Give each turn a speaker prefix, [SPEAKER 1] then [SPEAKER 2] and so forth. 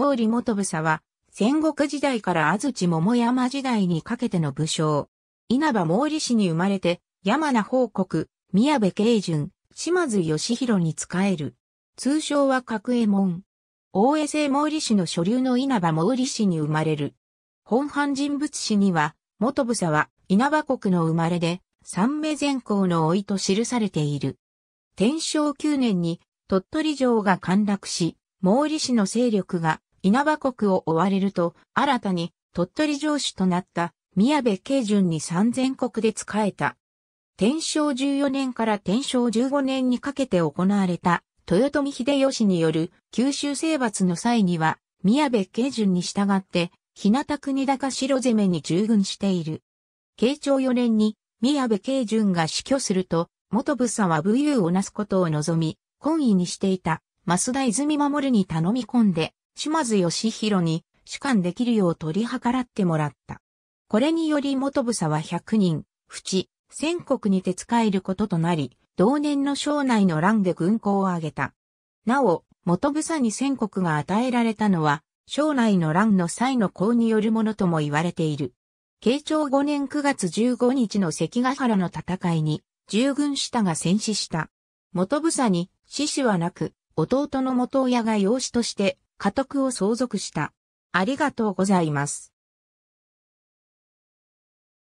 [SPEAKER 1] 毛利元房は、戦国時代から安土桃山時代にかけての武将。稲葉毛利氏に生まれて、山名報国、宮部慶順、島津義弘に仕える。通称は角衛門。大江聖毛利氏の所流の稲葉毛利氏に生まれる。本藩人物史には、元房は稲葉国の生まれで、三名前行の老いと記されている。天正9年に鳥取城が陥落し、毛利氏の勢力が稲葉国を追われると、新たに鳥取城主となった宮部慶順に三千国で仕えた。天正14年から天正15年にかけて行われた豊臣秀吉による九州征伐の際には、宮部慶順に従って、日向国高城攻めに従軍している。慶長4年に宮部慶順が死去すると、元武佐は武勇をなすことを望み、懇意にしていた、増田泉守に頼み込んで、島津義弘に主管できるよう取り計らってもらった。これにより元房は100人、淵、戦国にて使えることとなり、同年の省内の乱で軍港を挙げた。なお、元房に戦国が与えられたのは、省内の乱の際の功によるものとも言われている。慶長5年9月15日の関ヶ原の戦いに、従軍したが戦死した。元房に、死死はなく、弟の元親が養子として、家督を相続した。ありがとうございます。